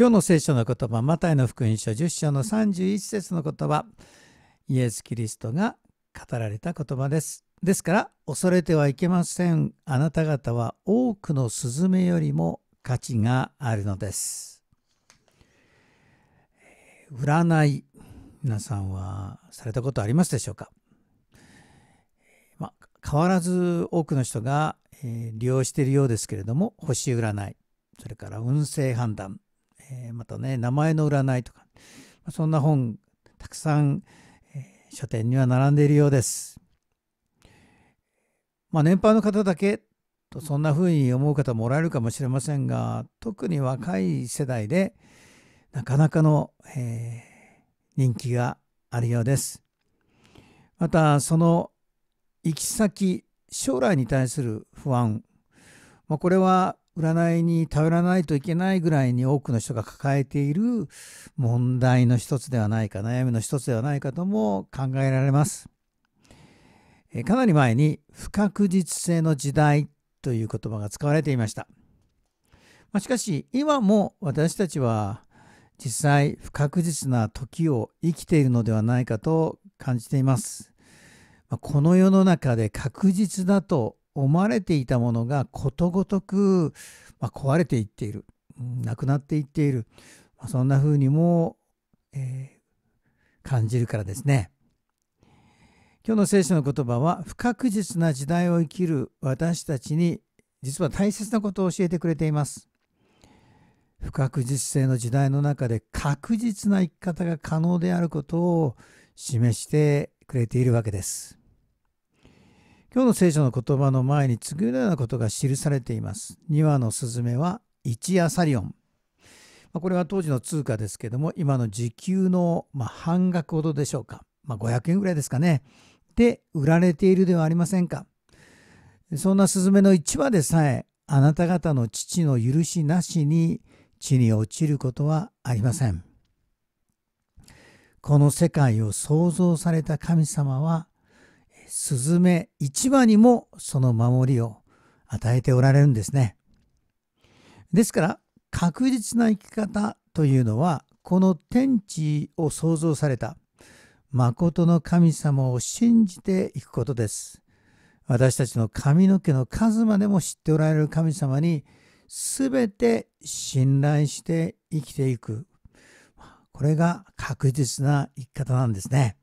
今日の聖書の言葉、マタイの福音書10章の31節の言葉、イエス・キリストが語られた言葉です。ですから、恐れてはいけません。あなた方は多くのスズメよりも価値があるのです。占い、皆さんはされたことありますでしょうか、まあ、変わらず多くの人が、え利用しているようですけれども、星占い、それから運勢判断、えー、またね名前の占いとか、まそんな本たくさん、えー、書店には並んでいるようです。まあ、年配の方だけとそんな風に思う方もおられるかもしれませんが特に若い世代でなかなかの、えー、人気があるようです。またその行き先将来に対する不安、まあ、これは占いに頼らないといけないぐらいに多くの人が抱えている問題の一つではないか悩みの一つではないかとも考えられます。かなり前に不確実性の時代という言葉が使われていました。ましかし今も私たちは実際不確実な時を生きているのではないかと感じています。この世の中で確実だと思われていたものがことごとく、まあ、壊れていっている、なくなっていっている、まあ、そんな風にも、えー、感じるからですね。今日の聖書の言葉は不確実な時代を生きる私たちに実は大切なことを教えてくれています。不確実性の時代の中で確実な生き方が可能であることを示してくれているわけです。今日の聖書の言葉の前に次のようなことが記されています。2羽のスズメは1アサリオン。これは当時の通貨ですけども、今の時給の半額ほどでしょうか。まあ、500円ぐらいですかね。で、売られているではありませんか。そんなスズメの1羽でさえ、あなた方の父の許しなしに地に落ちることはありません。この世界を創造された神様は、スズメ1羽にもその守りを与えておられるんですね。ですから確実な生き方というのはこの天地を創造された誠の神様を信じていくことです。私たちの髪の毛の数までも知っておられる神様に全て信頼して生きていく。これが確実な生き方なんですね。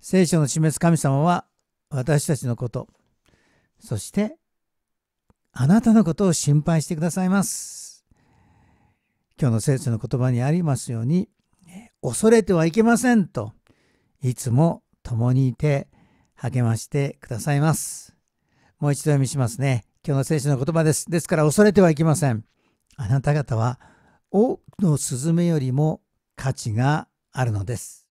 聖書の示す神様は私たちのこと、そしてあなたのことを心配してくださいます。今日の聖書の言葉にありますように、恐れてはいけませんと、いつも共にいて励ましてくださいます。もう一度読みしますね。今日の聖書の言葉です。ですから恐れてはいけません。あなた方は、王のスズメよりも価値があるのです。